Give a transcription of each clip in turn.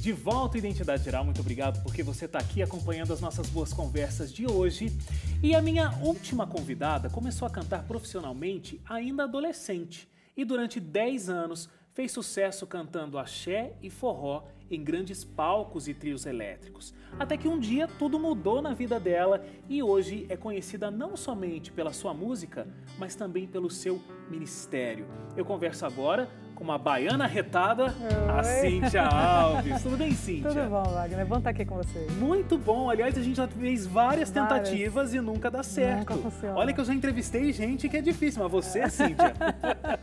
De volta à Identidade Geral, muito obrigado porque você está aqui acompanhando as nossas boas conversas de hoje. E a minha última convidada começou a cantar profissionalmente ainda adolescente e durante 10 anos fez sucesso cantando axé e forró em grandes palcos e trios elétricos. Até que um dia tudo mudou na vida dela e hoje é conhecida não somente pela sua música, mas também pelo seu ministério. Eu converso agora com uma baiana retada, Oi. a Cíntia Alves. Tudo bem, Cíntia? Tudo bom, Wagner. Bom estar aqui com vocês. Muito bom. Aliás, a gente já fez várias, várias. tentativas e nunca dá certo. Nunca Olha que eu já entrevistei gente que é difícil, mas você, é. Cíntia.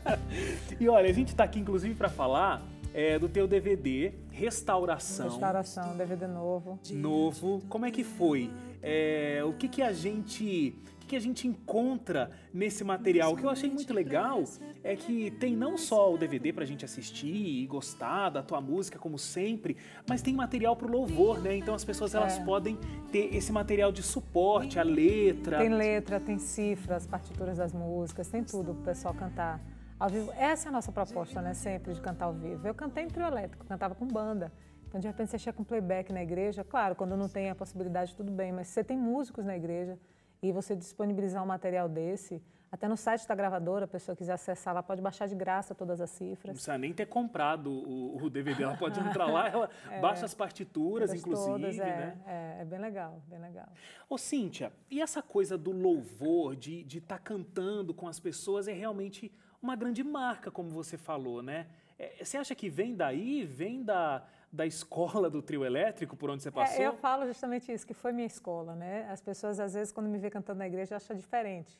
e olha, a gente está aqui, inclusive, para falar é, do teu DVD, Restauração. Restauração, DVD novo. Novo. Como é que foi? É, o que, que a gente que a gente encontra nesse material. O que eu achei muito legal é que tem não só o DVD pra gente assistir e gostar da tua música, como sempre, mas tem material pro louvor, né? Então as pessoas elas é. podem ter esse material de suporte, a letra. Tem letra, tem cifras, partituras das músicas, tem tudo pro pessoal cantar ao vivo. Essa é a nossa proposta, né? Sempre de cantar ao vivo. Eu cantei em trio elétrico, cantava com banda. Então, de repente, você chega com playback na igreja. Claro, quando não tem a possibilidade, tudo bem, mas se você tem músicos na igreja e você disponibilizar um material desse, até no site da gravadora, a pessoa quiser acessar, ela pode baixar de graça todas as cifras. Não precisa nem ter comprado o, o DVD, ela pode entrar lá, ela é, baixa as partituras, inclusive. Todas, é, né? é, é, bem legal, bem legal. Ô, Cíntia, e essa coisa do louvor, de estar de tá cantando com as pessoas, é realmente uma grande marca, como você falou, né? É, você acha que vem daí, vem da, da escola do trio elétrico, por onde você é, passou? É, eu falo justamente isso, que foi minha escola, né? As pessoas, às vezes, quando me vê cantando na igreja, acham diferente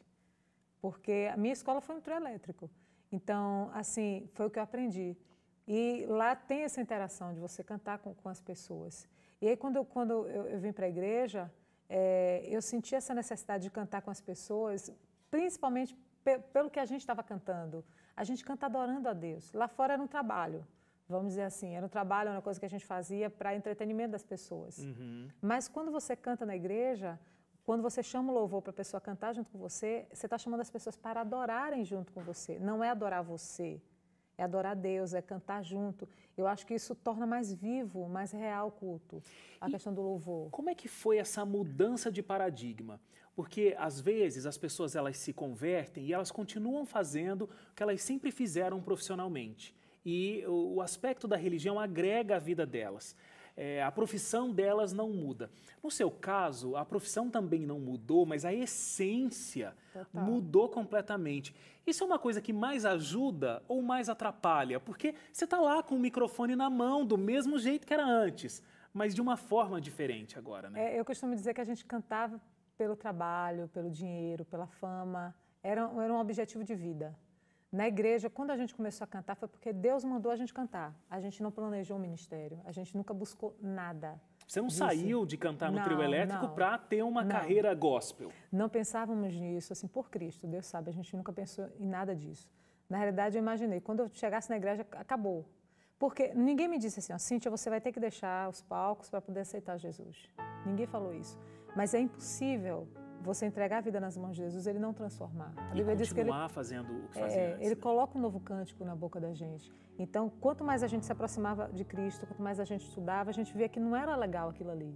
porque a minha escola foi um trio elétrico. Então, assim, foi o que eu aprendi. E lá tem essa interação de você cantar com, com as pessoas. E aí, quando eu, quando eu, eu vim para a igreja, é, eu senti essa necessidade de cantar com as pessoas, principalmente pe pelo que a gente estava cantando. A gente canta adorando a Deus. Lá fora era um trabalho, vamos dizer assim, era um trabalho, era uma coisa que a gente fazia para entretenimento das pessoas. Uhum. Mas quando você canta na igreja, quando você chama o louvor para a pessoa cantar junto com você, você está chamando as pessoas para adorarem junto com você. Não é adorar você, é adorar Deus, é cantar junto. Eu acho que isso torna mais vivo, mais real o culto, a e questão do louvor. Como é que foi essa mudança de paradigma? Porque às vezes as pessoas elas se convertem e elas continuam fazendo o que elas sempre fizeram profissionalmente. E o, o aspecto da religião agrega a vida delas é, a profissão delas não muda. No seu caso, a profissão também não mudou, mas a essência Total. mudou completamente. Isso é uma coisa que mais ajuda ou mais atrapalha? Porque você está lá com o microfone na mão, do mesmo jeito que era antes, mas de uma forma diferente agora, né? É, eu costumo dizer que a gente cantava pelo trabalho, pelo dinheiro, pela fama. Era, era um objetivo de vida. Na igreja, quando a gente começou a cantar, foi porque Deus mandou a gente cantar. A gente não planejou o ministério, a gente nunca buscou nada. Você não disso. saiu de cantar no não, trio elétrico para ter uma não. carreira gospel? Não pensávamos nisso, assim, por Cristo, Deus sabe, a gente nunca pensou em nada disso. Na realidade, eu imaginei, quando eu chegasse na igreja, acabou. Porque ninguém me disse assim, ó, Cíntia, você vai ter que deixar os palcos para poder aceitar Jesus. Ninguém falou isso. Mas é impossível você entregar a vida nas mãos de Jesus, ele não transformar. A Bíblia diz que ele fazendo o que fazia é, antes, ele né? coloca um novo cântico na boca da gente. Então, quanto mais a gente se aproximava de Cristo, quanto mais a gente estudava, a gente via que não era legal aquilo ali,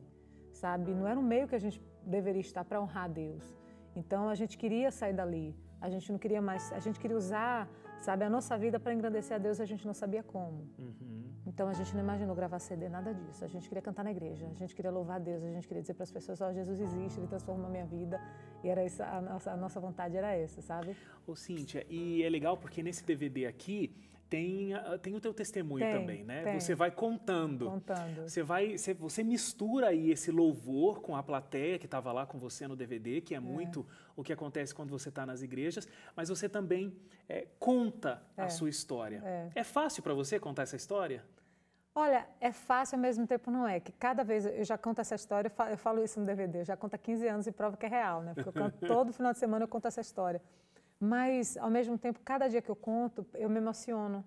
sabe? Não era um meio que a gente deveria estar para honrar Deus. Então, a gente queria sair dali. A gente não queria mais, a gente queria usar, sabe, a nossa vida para engrandecer a Deus, a gente não sabia como. Uhum. Então a gente não imaginou gravar CD, nada disso. A gente queria cantar na igreja, a gente queria louvar a Deus, a gente queria dizer para as pessoas: ó, oh, Jesus existe, ele transforma a minha vida. E era essa, a, nossa, a nossa vontade era essa, sabe? Ô, Cíntia, e é legal porque nesse DVD aqui tem, tem o teu testemunho tem, também, né? Tem. Você vai contando. Contando. Você vai, você, você, mistura aí esse louvor com a plateia que estava lá com você no DVD, que é, é, muito o que acontece quando você está nas igrejas, mas você também é, conta é. a sua história. É, é fácil para você contar essa história? Olha, é fácil ao mesmo tempo não é, que cada vez, eu já conto essa história, eu falo, isso no DVD, eu já conto há 15 anos e prova que é real, né? Porque eu canto, todo final de semana eu conto essa história. Mas, ao mesmo tempo, cada dia que eu conto, eu me emociono.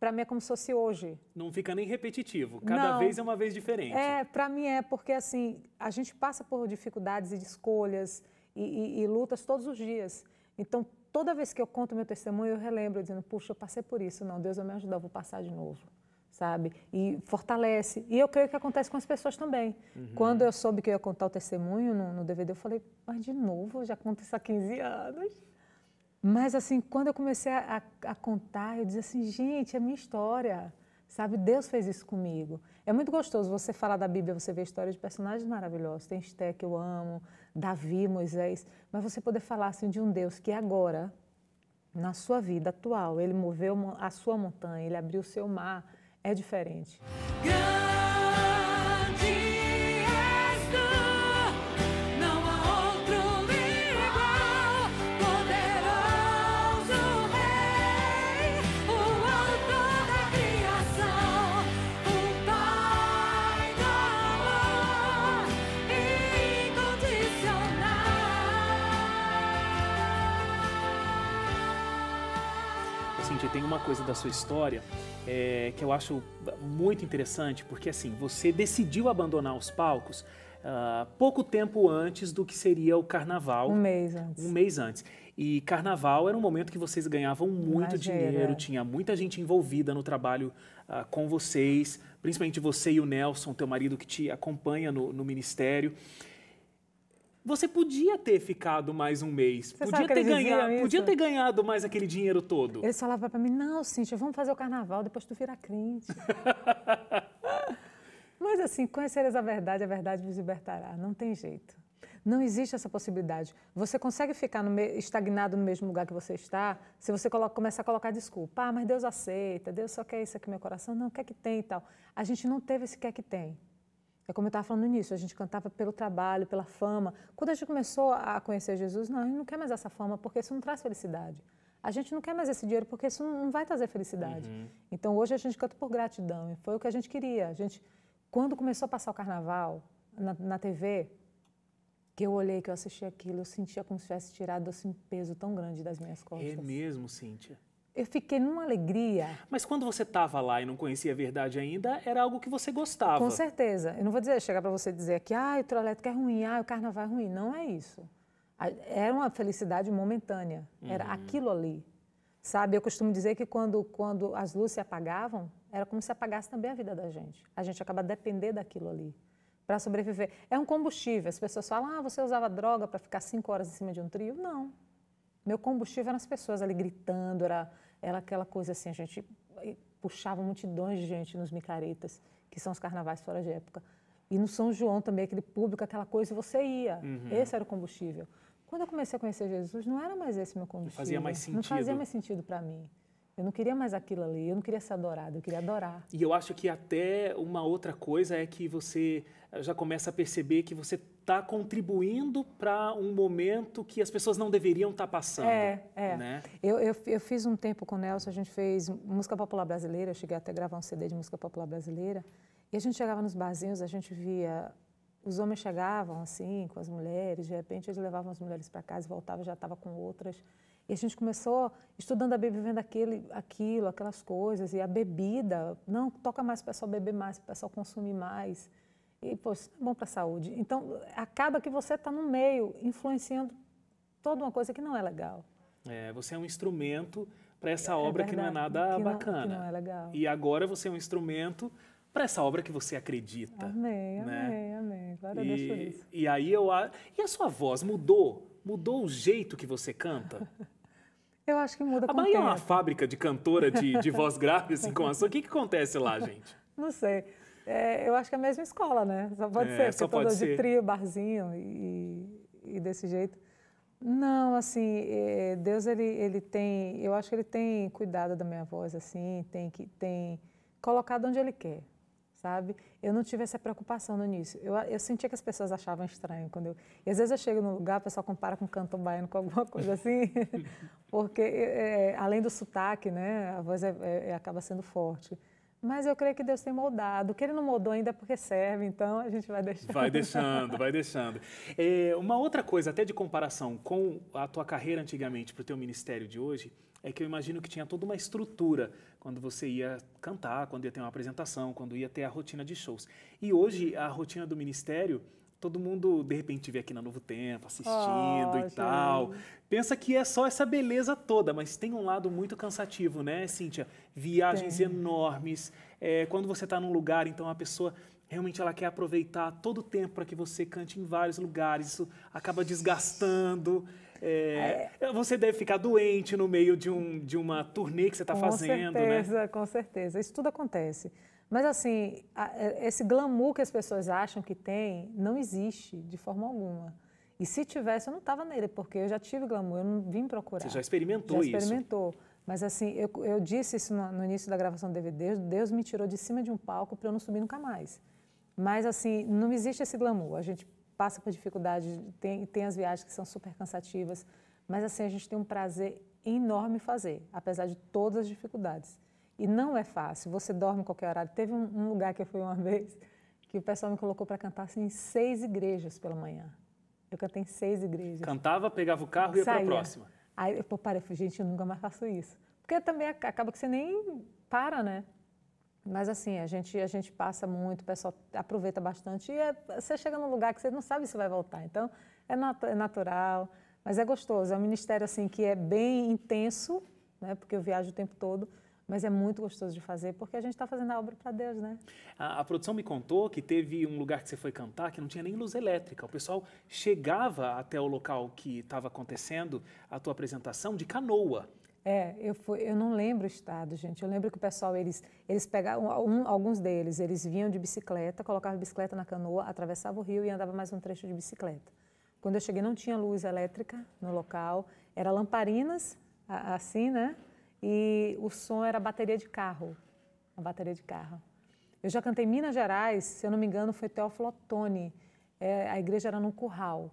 Para mim é como se fosse hoje. Não fica nem repetitivo, cada não, vez é uma vez diferente. É, para mim é, porque assim, a gente passa por dificuldades e escolhas e, e, e lutas todos os dias. Então, toda vez que eu conto meu testemunho, eu relembro, dizendo, puxa, eu passei por isso, não, Deus vai me ajudar, eu vou passar de novo sabe? E fortalece. E eu creio que acontece com as pessoas também. Uhum. Quando eu soube que eu ia contar o testemunho no, no DVD, eu falei, mas de novo, eu já conto isso há 15 anos. Mas assim, quando eu comecei a, a, contar, eu dizia assim, gente, é minha história, sabe? Deus fez isso comigo. É muito gostoso você falar da Bíblia, você ver histórias de personagens maravilhosos. Tem Esté, que eu amo, Davi, Moisés. Mas você poder falar assim de um Deus que agora, na sua vida atual, ele moveu a sua montanha, ele abriu o seu mar, é diferente. Grande Cíntia, tem uma coisa da sua história é, que eu acho muito interessante, porque assim, você decidiu abandonar os palcos uh, pouco tempo antes do que seria o carnaval. Um mês antes. Um mês antes. E carnaval era um momento que vocês ganhavam muito Imagina. dinheiro, é. tinha muita gente envolvida no trabalho uh, com vocês, principalmente você e o Nelson, teu marido que te acompanha no, no ministério você podia ter ficado mais um mês, você podia ter ganhado, podia ter ganhado mais aquele dinheiro todo. Ele falava para mim: "Não, Cíntia, vamos fazer o carnaval, depois tu vira crente". Mas assim, conheceres a verdade, a verdade vos libertará, não tem jeito. Não existe essa possibilidade. Você consegue ficar no me... estagnado no mesmo lugar que você está se você coloca... começar a colocar desculpa. Ah, mas Deus aceita, Deus só quer isso aqui no meu coração, não, quer é que tem e tal. A gente não teve esse quer que tem. É como eu estava falando nisso, a gente cantava pelo trabalho, pela fama. Quando a gente começou a conhecer Jesus, não, a gente não quer mais essa fama porque isso não traz felicidade. A gente não quer mais esse dinheiro porque isso não vai trazer felicidade. Uhum. Então hoje a gente canta por gratidão e foi o que a gente queria. A gente, quando começou a passar o carnaval na, na TV, que eu olhei, que eu assisti aquilo, eu sentia como se tivesse tirado assim, um peso tão grande das minhas é costas. É mesmo, Cíntia? eu fiquei numa alegria. Mas quando você estava lá e não conhecia a verdade ainda, era algo que você gostava. Com certeza. Eu não vou dizer, chegar para você dizer que ah, o trolético é ruim, ah, o carnaval é ruim. Não é isso. Era uma felicidade momentânea. Era uhum. aquilo ali. Sabe, eu costumo dizer que quando, quando as luzes se apagavam, era como se apagasse também a vida da gente. A gente acaba depender daquilo ali para sobreviver. É um combustível. As pessoas falam, ah, você usava droga para ficar cinco horas em cima de um trio. Não, meu combustível eram as pessoas ali gritando, era, era aquela coisa assim, a gente eh, puxava multidões de gente nos micaretas, que são os carnavais fora de época. E no São João também, aquele público, aquela coisa, você ia. Uhum. Esse era o combustível. Quando eu comecei a conhecer Jesus, não era mais esse meu combustível. Não fazia mais sentido. Não fazia mais sentido para mim. Eu não queria mais aquilo ali, eu não queria ser adorado, eu queria adorar. E eu acho que até uma outra coisa é que você eh, já começa a perceber que você está contribuindo para um momento que as pessoas não deveriam estar tá passando. É, é. Né? Eu, eu, eu, fiz um tempo com o Nelson, a gente fez música popular brasileira, eu cheguei até a gravar um CD de música popular brasileira, e a gente chegava nos barzinhos, a gente via. Os homens chegavam assim com as mulheres, de repente eles levavam as mulheres para casa e voltavam já estava com outras. E a gente começou estudando a Bíblia, vendo aquele, aquilo, aquelas coisas, e a bebida, não, toca mais para o pessoal beber mais, para o pessoal consumir mais. E, pô, isso não é bom para a saúde. Então, acaba que você está no meio, influenciando toda uma coisa que não é legal. É, você é um instrumento para essa é obra verdade, que não é nada que bacana. Não, não é legal. E agora você é um instrumento para essa obra que você acredita. Amém, né? amém, amém. Glória a Deus por isso. E aí eu e a sua voz mudou? Mudou o jeito que você canta? Eu acho que muda a com A Bahia é uma fábrica de cantora de, de voz grave, assim, com a sua. O que, que acontece lá, gente? Não sei. É, eu acho que é a mesma escola, né? Só pode é, ser, só pode ser. de trio, barzinho e, e desse jeito. Não, assim, é, Deus, ele, ele tem... Eu acho que ele tem cuidado da minha voz, assim, tem que... Tem colocado onde ele quer sabe? Eu não tive essa preocupação no início. Eu, eu sentia que as pessoas achavam estranho quando eu... E às vezes eu chego num lugar, o pessoal compara com canto baiano, com alguma coisa assim, porque é, é, além do sotaque, né, a voz é, é, é, acaba sendo forte. Mas eu creio que Deus tem moldado. O que ele não moldou ainda é porque serve, então a gente vai deixando. Vai deixando, vai deixando. É, uma outra coisa, até de comparação com a tua carreira antigamente para o teu ministério de hoje, é que eu imagino que tinha toda uma estrutura quando você ia cantar, quando ia ter uma apresentação, quando ia ter a rotina de shows. E hoje a rotina do ministério todo mundo de repente vê aqui na Novo Tempo, assistindo oh, e gente. tal. Pensa que é só essa beleza toda, mas tem um lado muito cansativo, né, Cíntia? Viagens tem. enormes. É, quando você está num lugar, então a pessoa Realmente ela quer aproveitar todo o tempo para que você cante em vários lugares. Isso acaba desgastando. É, é. Você deve ficar doente no meio de, um, de uma turnê que você está fazendo, certeza, né? Com certeza, com certeza. Isso tudo acontece. Mas, assim, é, esse glamour que as pessoas acham que tem não existe de forma alguma. E se tivesse, eu não estava nele, porque eu já tive glamour, eu não vim procurar. Você já experimentou isso? Já experimentou. Isso. Mas, assim, eu, eu disse isso no, no, início da gravação do DVD, Deus me tirou de cima de um palco para eu não subir nunca mais. Mas, assim, não existe esse glamour. A gente passa por dificuldade, tem, tem as viagens que são super cansativas, mas, assim, a gente tem um prazer enorme fazer, apesar de todas as dificuldades. E não é fácil, você dorme qualquer horário. Teve um, um lugar que eu fui uma vez que o pessoal me colocou para cantar assim, em seis igrejas pela manhã. Eu cantei em seis igrejas. Cantava, pegava o carro e ia para a próxima. Aí eu pô, parei, gente, eu nunca mais faço isso. Porque também acaba que você nem para, né? Mas assim, a gente, a gente passa muito, o pessoal aproveita bastante e é, você chega num lugar que você não sabe se vai voltar. Então, é, nat é natural, mas é gostoso. É um ministério assim que é bem intenso, né, porque eu viajo o tempo todo, mas é muito gostoso de fazer porque a gente está fazendo a obra para Deus, né? A, a, produção me contou que teve um lugar que você foi cantar que não tinha nem luz elétrica. O pessoal chegava até o local que estava acontecendo a tua apresentação de canoa. É, eu, fui, eu não lembro o estado, gente. Eu lembro que o pessoal, eles, eles pegavam, um, alguns deles, eles vinham de bicicleta, colocavam a bicicleta na canoa, atravessavam o rio e andava mais um trecho de bicicleta. Quando eu cheguei, não tinha luz elétrica no local, era lamparinas, assim, né? E o som era bateria de carro, a bateria de carro. Eu já cantei Minas Gerais, se eu não me engano, foi Teófilo Otoni. É, a igreja era num curral.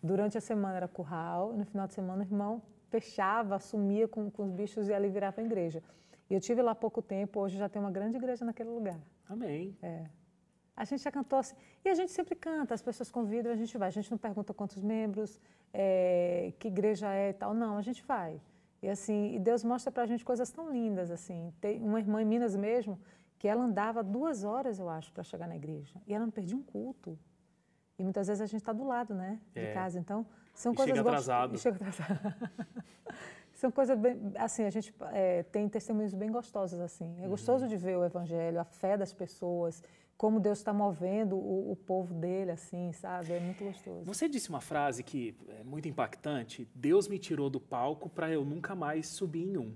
Durante a semana era curral, e no final de semana o irmão fechava, sumia com, com os bichos e ali virava igreja. E eu tive lá pouco tempo, hoje já tem uma grande igreja naquele lugar. Amém. É. A gente já cantou assim. E a gente sempre canta, as pessoas convidam, a gente vai. A gente não pergunta quantos membros, é, que igreja é e tal. Não, a gente vai. E assim, e Deus mostra pra gente coisas tão lindas, assim. Tem uma irmã em Minas mesmo, que ela andava duas horas, eu acho, para chegar na igreja. E ela não perdia um culto. E muitas vezes a gente está do lado, né? De é. casa. Então, são e coisas chega atrasado. Gost... Chega atrasado. São coisas bem. Assim, a gente é, tem testemunhos bem gostosos, assim. É uhum. gostoso de ver o evangelho, a fé das pessoas, como Deus está movendo o, o, povo dele, assim, sabe? É muito gostoso. Você disse uma frase que é muito impactante: Deus me tirou do palco para eu nunca mais subir em um.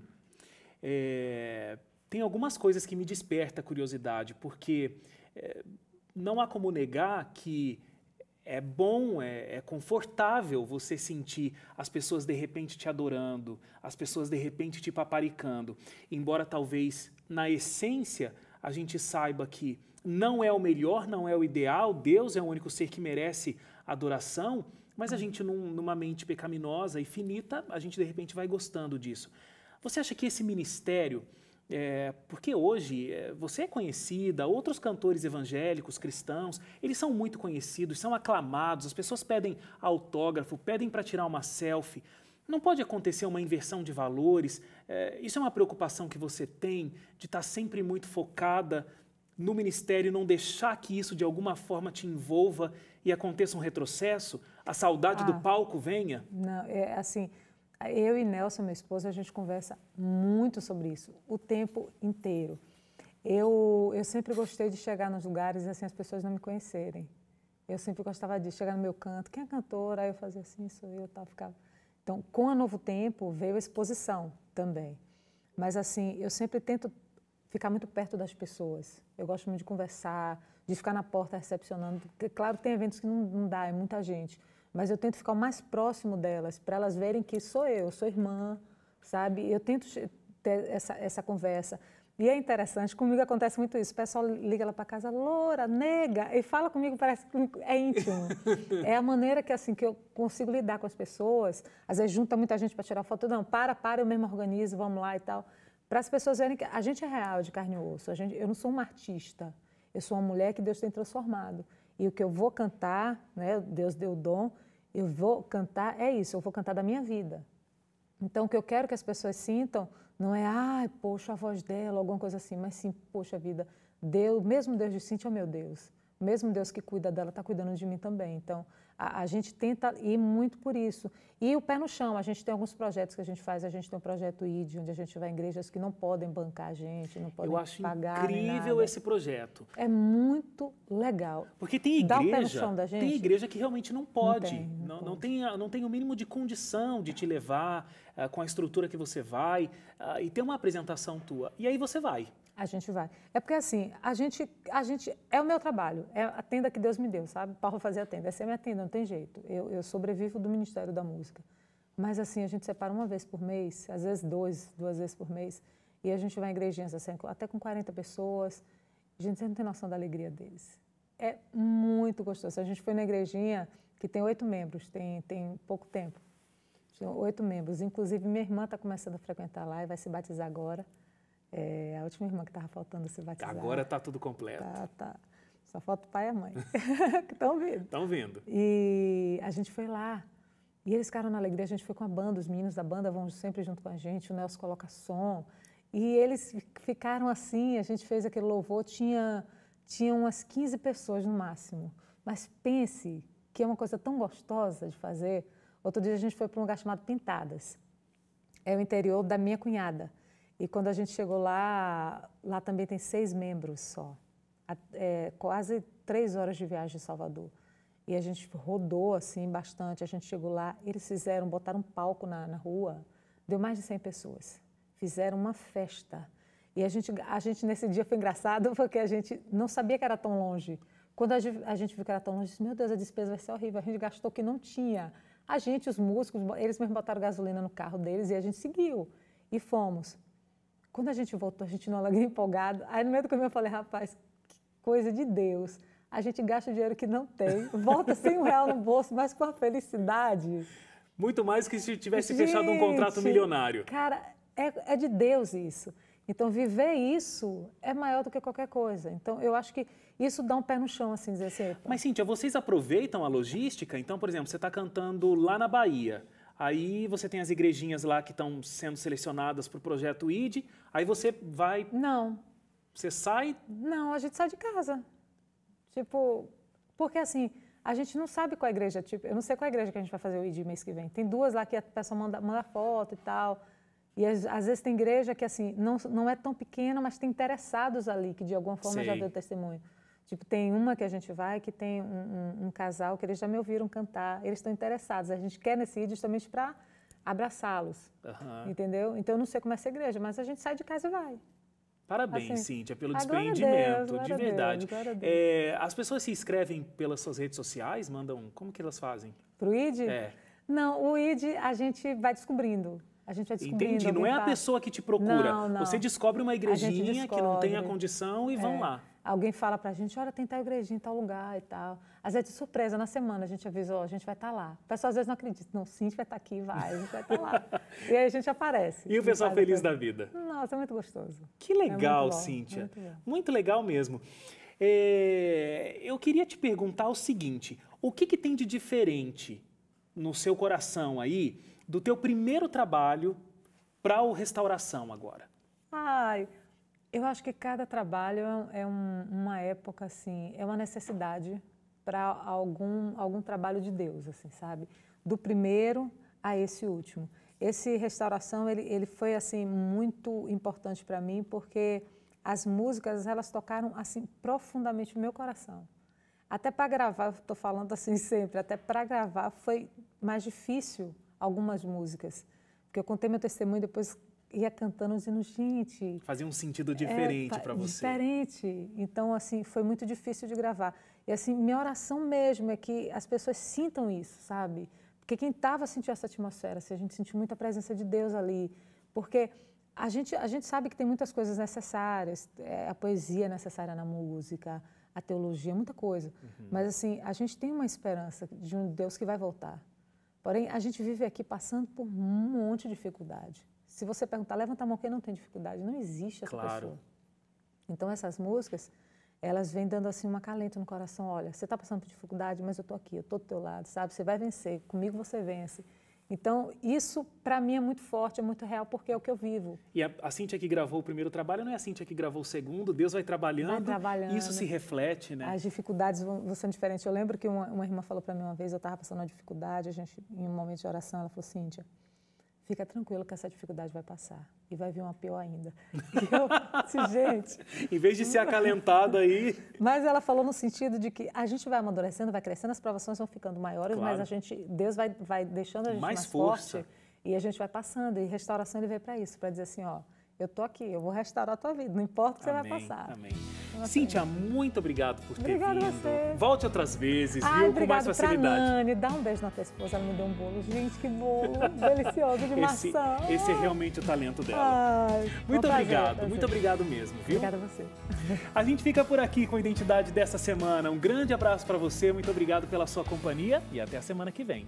É, tem algumas coisas que me despertam curiosidade, porque é, não há como negar que é bom, é, é, confortável você sentir as pessoas de repente te adorando, as pessoas de repente te paparicando. Embora talvez na essência a gente saiba que não é o melhor, não é o ideal, Deus é o único ser que merece adoração, mas a gente, num, numa mente pecaminosa e finita, a gente de repente vai gostando disso. Você acha que esse ministério é, porque hoje é, você é conhecida, outros cantores evangélicos, cristãos, eles são muito conhecidos, são aclamados, as pessoas pedem autógrafo, pedem para tirar uma selfie. Não pode acontecer uma inversão de valores. É, isso é uma preocupação que você tem de estar tá sempre muito focada no ministério, não deixar que isso de alguma forma te envolva e aconteça um retrocesso, a saudade ah, do palco venha? Não, é assim. Eu e Nelson, minha esposa, a gente conversa muito sobre isso, o tempo inteiro. Eu, eu sempre gostei de chegar nos lugares e assim as pessoas não me conhecerem. Eu sempre gostava de chegar no meu canto, quem é cantora? Aí eu fazia assim, sou eu, tal, ficava. Então, com a Novo Tempo veio a exposição também. Mas assim, eu sempre tento ficar muito perto das pessoas. Eu gosto muito de conversar, de ficar na porta recepcionando. Porque, claro, tem eventos que não, não dá, é muita gente mas eu tento ficar o mais próximo delas, para elas verem que sou eu, sou irmã, sabe? Eu tento ter essa, essa conversa. E é interessante, comigo acontece muito isso. O pessoal liga lá para casa, loura, nega, e fala comigo, parece que é íntimo. é a maneira que assim que eu consigo lidar com as pessoas. Às vezes junta muita gente para tirar foto. Não, para, para, eu mesmo organizo, vamos lá e tal. Para as pessoas verem que a gente é real, de carne e osso. A gente, eu não sou uma artista. Eu sou uma mulher que Deus tem transformado e o que eu vou cantar, né, Deus deu o dom, eu vou cantar, é isso, eu vou cantar da minha vida. Então, o que eu quero que as pessoas sintam não é, ai, ah, poxa, a voz dela, alguma coisa assim, mas sim, poxa vida, Deus, mesmo Deus de Cintia é meu Deus, mesmo Deus que cuida dela está cuidando de mim também. Então, a, a, gente tenta ir muito por isso. E o pé no chão, a gente tem alguns projetos que a gente faz, a gente tem um projeto ID, onde a gente vai em igrejas que não podem bancar a gente, não podem pagar Eu acho pagar incrível esse projeto. É muito legal. Porque tem igreja, Dá o pé no chão da gente. tem igreja que realmente não pode, não tem, não, não, não tem, não tem o mínimo de condição de te levar uh, com a estrutura que você vai uh, e ter uma apresentação tua. E aí você vai. A gente vai. É porque assim, a gente, a gente é o meu trabalho, é a tenda que Deus me deu, sabe? Para fazer a tenda, essa é a minha tenda, não tem jeito. Eu, eu sobrevivo do Ministério da Música. Mas assim, a gente separa uma vez por mês, às vezes dois, duas vezes por mês, e a gente vai em igrejinhas assim, até com 40 pessoas. A Gente, não tem noção da alegria deles. É muito gostoso. A gente foi na igrejinha que tem oito membros, tem, tem pouco tempo. Tinha oito membros. Inclusive, minha irmã está começando a frequentar lá e vai se batizar agora. É, a última irmã que estava faltando se batizar. Agora está tudo completo. Tá, tá. Só falta o pai e a mãe, que estão vindo. Estão vindo. E a gente foi lá. E eles ficaram na alegria, a gente foi com a banda, os meninos da banda vão sempre junto com a gente, o Nelson coloca som. E eles ficaram assim, a gente fez aquele louvor, tinha, tinha umas 15 pessoas no máximo. Mas pense que é uma coisa tão gostosa de fazer. Outro dia a gente foi para um lugar chamado Pintadas. É o interior da minha cunhada. E quando a gente chegou lá, lá também tem seis membros só. É, quase três horas de viagem de Salvador. E a gente rodou assim bastante. A gente chegou lá, eles fizeram, botaram um palco na, na rua, deu mais de 100 pessoas. Fizeram uma festa. E a gente, a gente nesse dia foi engraçado porque a gente não sabia que era tão longe. Quando a gente, a gente viu que era tão longe, disse, meu Deus, a despesa vai ser horrível. A gente gastou o que não tinha. A gente, os músicos, eles mesmo botaram gasolina no carro deles e a gente seguiu. E fomos. Quando a gente voltou, a gente não alegria empolgado. Aí no meio do caminho eu falei, rapaz, que coisa de Deus. A gente gasta o dinheiro que não tem, volta sem um real no bolso, mas com a felicidade. Muito mais que se tivesse gente, fechado um contrato milionário. Cara, é, é de Deus isso. Então, viver isso é maior do que qualquer coisa. Então, eu acho que isso dá um pé no chão, assim, dizer assim. Mas, Cíntia, vocês aproveitam a logística? Então, por exemplo, você está cantando lá na Bahia. Aí você tem as igrejinhas lá que estão sendo selecionadas para o projeto ID. Aí você vai. Não. Você sai? Não, a gente sai de casa. Tipo, porque assim, a gente não sabe qual a igreja. Tipo, eu não sei qual a igreja que a gente vai fazer o ID mês que vem. Tem duas lá que a pessoa manda, manda foto e tal. E às, às vezes tem igreja que assim, não, não é tão pequena, mas tem interessados ali, que de alguma forma sei. já deu testemunho. Tipo, tem uma que a gente vai que tem um, um, um casal que eles já me ouviram cantar, eles estão interessados. A gente quer nesse ir justamente para abraçá-los, uhum. entendeu? Então, eu não sei como é essa igreja, mas a gente sai de casa e vai. Parabéns, assim, Cíntia, pelo desprendimento, Deus, de verdade. Deus, é, as pessoas se inscrevem pelas suas redes sociais, mandam, como que elas fazem? Pro ID? É. Não, o ID a gente vai descobrindo. A gente vai descobrindo. Entendi, não é a pessoa que te procura. Não, não. Você descobre uma igrejinha descobre. que não tem a condição e é. vão lá alguém fala para a gente, olha, tem tal igrejinha em tal lugar e tal. Às vezes, de surpresa, na semana a gente avisou, oh, a gente vai estar tá lá. O pessoal às vezes não acredita, não, sim, a gente vai estar tá aqui, vai, a gente vai estar tá lá. e aí a gente aparece. E o pessoal feliz da vida. Nossa, é muito gostoso. Que legal, é Cíntia. É muito, muito, legal mesmo. É... eu queria te perguntar o seguinte, o que, que tem de diferente no seu coração aí do teu primeiro trabalho para o Restauração agora? Ai, eu acho que cada trabalho é, é um, uma época, assim, é uma necessidade para algum, algum trabalho de Deus, assim, sabe? Do primeiro a esse último. Esse restauração, ele, ele foi, assim, muito importante para mim, porque as músicas, elas tocaram, assim, profundamente o meu coração. Até para gravar, estou falando assim sempre, até para gravar foi mais difícil algumas músicas. Porque eu contei meu testemunho, depois ia cantando dizendo, gente. Fazia um sentido é, diferente é, para você. Diferente. Então, assim, foi muito difícil de gravar. E, assim, minha oração mesmo é que as pessoas sintam isso, sabe? Porque quem estava sentiu essa atmosfera, assim, a gente sentiu muita presença de Deus ali. Porque a gente, a gente sabe que tem muitas coisas necessárias, é, a poesia é necessária na música, a teologia, é muita coisa. Uhum. Mas, assim, a gente tem uma esperança de um Deus que vai voltar. Porém, a gente vive aqui passando por um monte de dificuldade. Se você perguntar, levanta a mão quem não tem dificuldade, não existe essa claro. pessoa. Então essas músicas, elas vêm dando assim uma calenta no coração, olha, você está passando por dificuldade, mas eu estou aqui, eu estou do teu lado, sabe? Você vai vencer, comigo você vence. Então, isso para mim é muito forte, é muito real, porque é o que eu vivo. E a, a Cíntia que gravou o primeiro trabalho não é a Cíntia que gravou o segundo, Deus vai trabalhando. Vai trabalhando. Isso se reflete, né? As dificuldades vão, sendo diferentes. Eu lembro que uma, uma irmã falou para mim uma vez, eu estava passando uma dificuldade, a gente, em um momento de oração, ela falou: Cíntia, fica tranquilo que essa dificuldade vai passar. E vai vir uma pior ainda. E eu disse, gente. em vez de ser acalentada aí. Mas ela falou no sentido de que a gente vai amadurecendo, vai crescendo, as provações vão ficando maiores, claro. mas a gente, Deus vai, vai deixando a gente mais, mais força. forte e a gente vai passando. E restauração ele veio para isso, para dizer assim, ó, eu tô aqui, eu vou restaurar a tua vida, não importa o que amém, você vai passar. Amém. Cíntia, muito obrigado por ter Obrigada vindo. Você. Volte outras vezes, Ai, viu? Com mais facilidade. Pra Nani, dá um beijo na tua esposa, ela me deu um bolo. Gente, que bolo delicioso de esse, maçã. Esse é realmente o talento dela. Ai, muito obrigado, prazer, muito obrigado mesmo, viu? Obrigada a você. A gente fica por aqui com a identidade dessa semana. Um grande abraço para você, muito obrigado pela sua companhia e até a semana que vem.